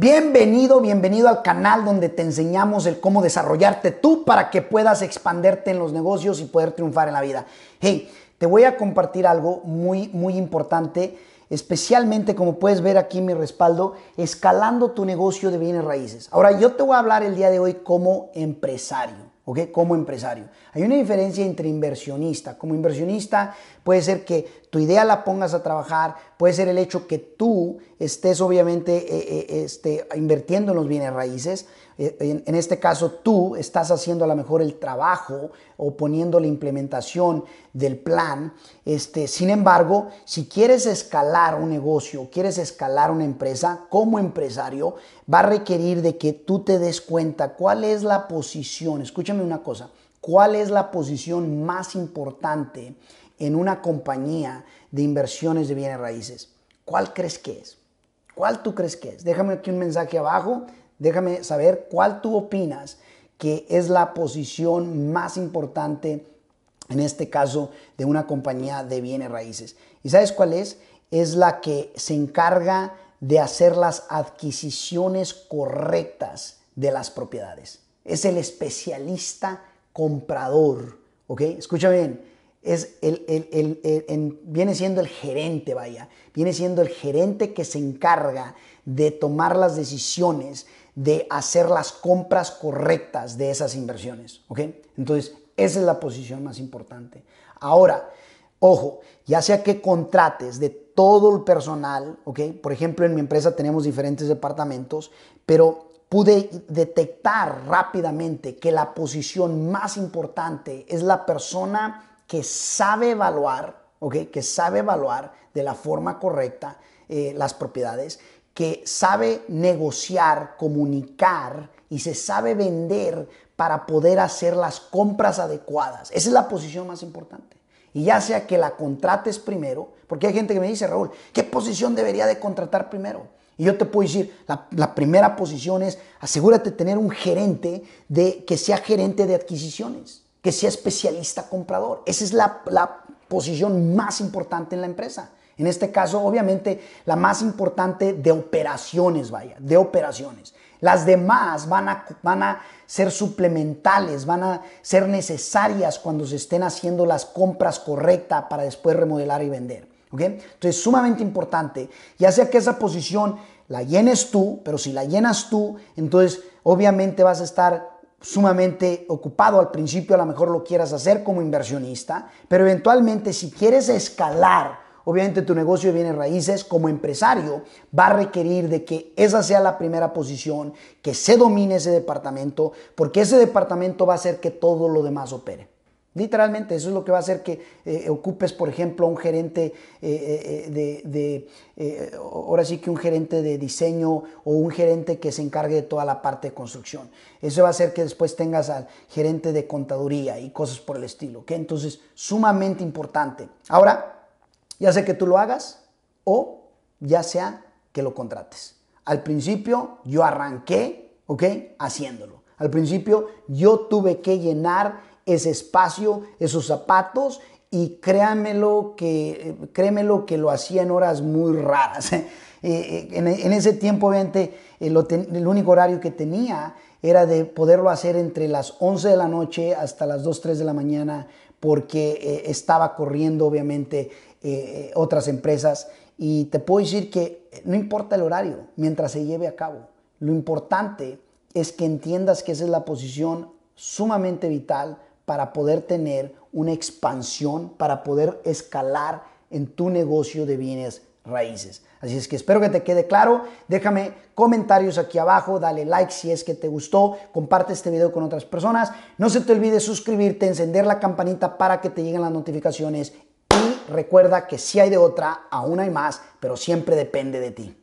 Bienvenido, bienvenido al canal donde te enseñamos el cómo desarrollarte tú para que puedas expanderte en los negocios y poder triunfar en la vida. Hey, te voy a compartir algo muy, muy importante, especialmente como puedes ver aquí en mi respaldo, escalando tu negocio de bienes raíces. Ahora, yo te voy a hablar el día de hoy como empresario. ¿ok? Como empresario. Hay una diferencia entre inversionista. Como inversionista puede ser que tu idea la pongas a trabajar, puede ser el hecho que tú estés obviamente eh, eh, este, invirtiendo en los bienes raíces. Eh, en, este caso, tú estás haciendo a lo mejor el trabajo o poniendo la implementación del plan. Este, sin embargo, si quieres escalar un negocio, quieres escalar una empresa como empresario, va a requerir de que tú te des cuenta cuál es la posición. Escucha déjame una cosa, ¿cuál es la posición más importante en una compañía de inversiones de bienes raíces? ¿Cuál crees que es? ¿Cuál tú crees que es? Déjame aquí un mensaje abajo, déjame saber cuál tú opinas que es la posición más importante en este caso de una compañía de bienes raíces. ¿Y sabes cuál es? Es la que se encarga de hacer las adquisiciones correctas de las propiedades es el especialista comprador, ¿ok? Escucha bien, es el, viene siendo el gerente, vaya, viene siendo el gerente que se encarga de tomar las decisiones, de hacer las compras correctas de esas inversiones, ¿ok? Entonces, esa es la posición más importante. Ahora, ojo, ya sea que contrates de todo el personal, ¿ok? Por ejemplo, en mi empresa tenemos diferentes departamentos, pero pude detectar rápidamente que la posición más importante es la persona que sabe evaluar, Que sabe evaluar de la forma correcta eh, las propiedades, que sabe negociar, comunicar y se sabe vender para poder hacer las compras adecuadas. Esa es la posición más importante. Y ya sea que la contrates primero, porque hay gente que me dice, Raúl, ¿qué posición debería de contratar primero? Y yo te puedo decir, la, primera posición es asegúrate tener un gerente de, que sea gerente de adquisiciones, que sea especialista comprador. Esa es la, posición más importante en la empresa. En este caso, obviamente, la más importante de operaciones, vaya, de operaciones. Las demás van a, van a ser suplementales, van a ser necesarias cuando se estén haciendo las compras correctas para después remodelar y vender. Entonces Entonces, sumamente importante, ya sea que esa posición la llenes tú, pero si la llenas tú, entonces obviamente vas a estar sumamente ocupado al principio, a lo mejor lo quieras hacer como inversionista, pero eventualmente si quieres escalar, obviamente tu negocio de bienes raíces como empresario va a requerir de que esa sea la primera posición, que se domine ese departamento, porque ese departamento va a hacer que todo lo demás opere. Literalmente, eso es lo que va a hacer que eh, ocupes, por ejemplo, un gerente eh, eh, de, ahora sí que un gerente de diseño o un gerente que se encargue de toda la parte de construcción. Eso va a hacer que después tengas al gerente de contaduría y cosas por el estilo. que Entonces, sumamente importante. Ahora, ya sea que tú lo hagas o ya sea que lo contrates. Al principio yo arranqué, ¿ok? Haciéndolo. Al principio yo tuve que llenar ese espacio, esos zapatos y créamelo que, que lo hacía en horas muy raras. Eh, eh, en, ese tiempo, obviamente, el único horario que tenía era de poderlo hacer entre las 11 de la noche hasta las 2, 3 de la mañana, porque eh, estaba corriendo, obviamente, otras empresas. Y te puedo decir que no importa el horario, mientras se lleve a cabo. Lo importante es que entiendas que esa es la posición sumamente vital para poder tener una expansión, para poder escalar en tu negocio de bienes raíces. Así es que espero que te quede claro. Déjame comentarios aquí abajo, dale like si es que te gustó, comparte este video con otras personas. No se te olvide suscribirte, encender la campanita para que te lleguen las notificaciones y recuerda que si hay de otra, aún hay más, pero siempre depende de ti.